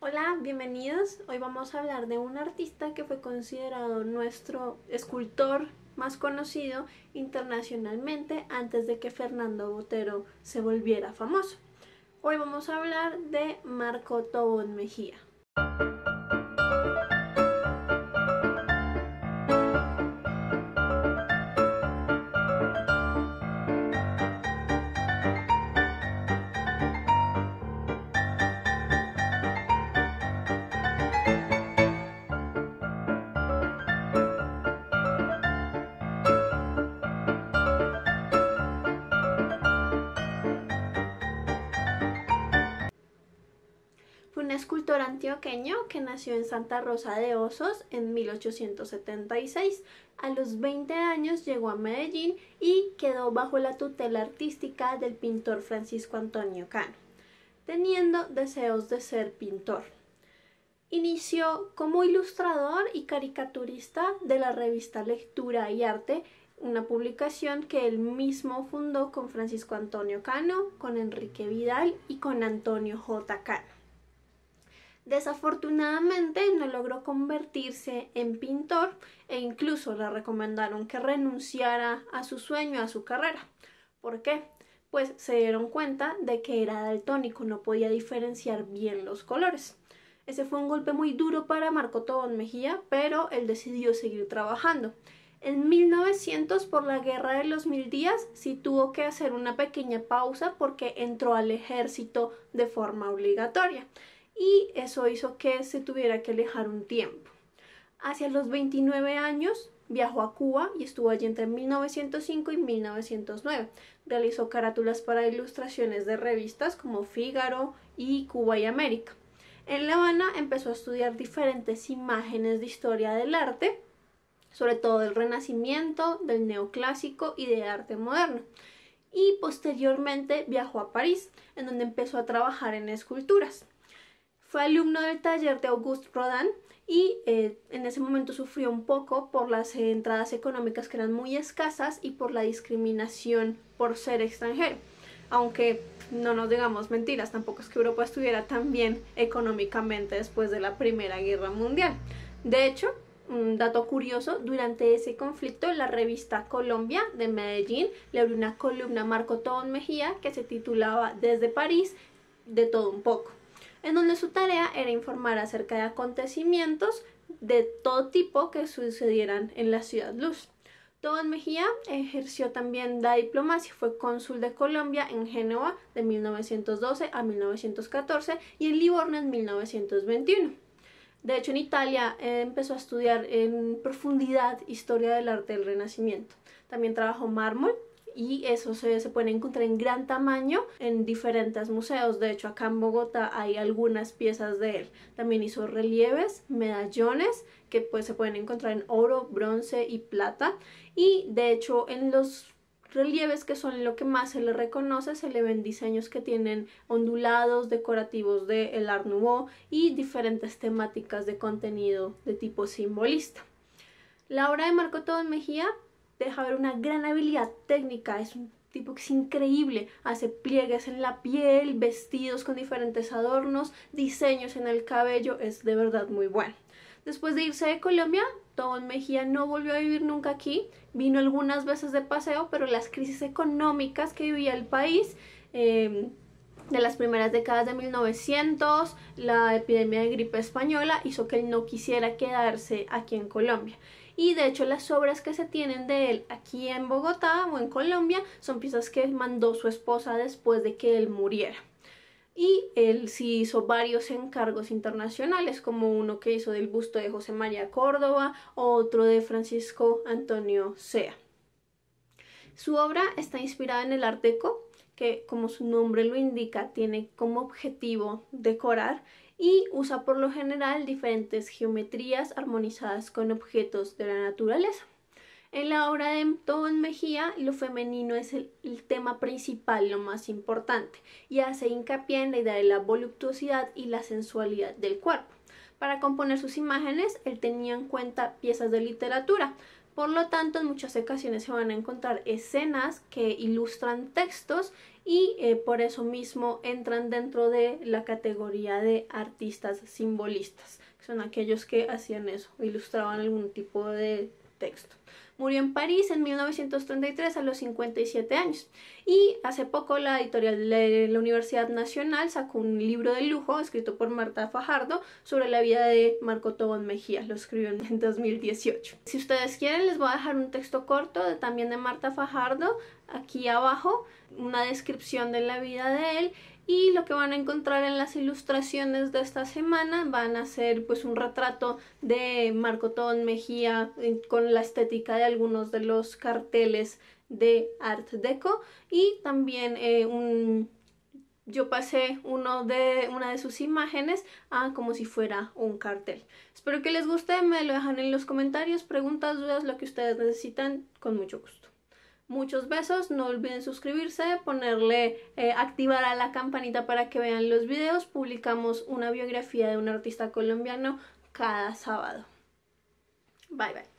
Hola, bienvenidos. Hoy vamos a hablar de un artista que fue considerado nuestro escultor más conocido internacionalmente antes de que Fernando Botero se volviera famoso. Hoy vamos a hablar de Marco Tobón Mejía. un escultor antioqueño que nació en Santa Rosa de Osos en 1876. A los 20 años llegó a Medellín y quedó bajo la tutela artística del pintor Francisco Antonio Cano, teniendo deseos de ser pintor. Inició como ilustrador y caricaturista de la revista Lectura y Arte, una publicación que él mismo fundó con Francisco Antonio Cano, con Enrique Vidal y con Antonio J. Cano. Desafortunadamente no logró convertirse en pintor e incluso le recomendaron que renunciara a su sueño, a su carrera. ¿Por qué? Pues se dieron cuenta de que era daltónico, no podía diferenciar bien los colores. Ese fue un golpe muy duro para Marco Tobón Mejía, pero él decidió seguir trabajando. En 1900, por la Guerra de los Mil Días, sí tuvo que hacer una pequeña pausa porque entró al ejército de forma obligatoria y eso hizo que se tuviera que alejar un tiempo. Hacia los 29 años viajó a Cuba y estuvo allí entre 1905 y 1909. Realizó carátulas para ilustraciones de revistas como Fígaro y Cuba y América. En La Habana empezó a estudiar diferentes imágenes de historia del arte, sobre todo del Renacimiento, del Neoclásico y de arte moderno. Y posteriormente viajó a París, en donde empezó a trabajar en esculturas. Fue alumno del taller de Auguste Rodin y eh, en ese momento sufrió un poco por las entradas económicas que eran muy escasas y por la discriminación por ser extranjero. Aunque no nos digamos mentiras, tampoco es que Europa estuviera tan bien económicamente después de la Primera Guerra Mundial. De hecho, un dato curioso, durante ese conflicto la revista Colombia de Medellín le abrió una columna a Marco Tobón Mejía que se titulaba Desde París, de todo un poco en donde su tarea era informar acerca de acontecimientos de todo tipo que sucedieran en la ciudad luz. Tomás Mejía ejerció también la diplomacia, fue cónsul de Colombia en Génova de 1912 a 1914 y en Livorno en 1921. De hecho, en Italia eh, empezó a estudiar en profundidad historia del arte del Renacimiento. También trabajó mármol y eso se, puede encontrar en gran tamaño en diferentes museos. De hecho, acá en Bogotá hay algunas piezas de él. También hizo relieves, medallones que pues se pueden encontrar en oro, bronce y plata. Y de hecho en los relieves que son lo que más se le reconoce, se le ven diseños que tienen ondulados, decorativos de el Art Nouveau y diferentes temáticas de contenido de tipo simbolista. La obra de Marco Todo Mejía deja ver una gran habilidad técnica, es un tipo que es increíble, hace pliegues en la piel, vestidos con diferentes adornos, diseños en el cabello, es de verdad muy bueno. Después de irse de Colombia, Tom Mejía no volvió a vivir nunca aquí, vino algunas veces de paseo, pero las crisis económicas que vivía el país em, de las primeras décadas de 1900, la epidemia de gripe española hizo que él no quisiera quedarse aquí en Colombia. Y de hecho las obras que se tienen de él aquí en Bogotá o en Colombia son piezas que mandó su esposa después de que él muriera. Y él sí hizo varios encargos internacionales, como uno que hizo del busto de José María Córdoba, otro de Francisco Antonio Sea. Su obra está inspirada en el art deco, que como su nombre lo indica tiene como objetivo decorar y usa por lo general diferentes geometrías armonizadas con objetos de la naturaleza. En la obra de Tobón Mejía, lo femenino es el, tema principal, lo más importante, y hace hincapié en la idea de la voluptuosidad y la sensualidad del cuerpo. Para componer sus imágenes, él tenía en cuenta piezas de literatura, por lo tanto, en muchas ocasiones se van a encontrar escenas que ilustran textos y eh, por eso mismo entran dentro de la categoría de artistas simbolistas, que son aquellos que hacían eso, ilustraban algún tipo de texto. Murió en París en 1933 a los 57 años. Y hace poco la editorial de la Universidad Nacional sacó un libro de lujo escrito por Marta Fajardo sobre la vida de Marco Tobón Mejía. Lo escribió en 2018. Si ustedes quieren les voy a dejar un texto corto también de Marta Fajardo aquí abajo, una descripción de la vida de él y lo que van a encontrar en las ilustraciones de esta semana van a ser pues un retrato de Marcotón Mejía eh, con la estética de algunos de los carteles de Art Deco y también eh, un yo pasé uno de, una de sus imágenes a como si fuera un cartel. Espero que les guste, me lo dejan en los comentarios, preguntas, dudas, lo que ustedes necesitan, con mucho gusto. Muchos besos, no olviden suscribirse, ponerle, eh, activar a la campanita para que vean los videos. Publicamos una biografía de un artista colombiano cada sábado. Bye bye.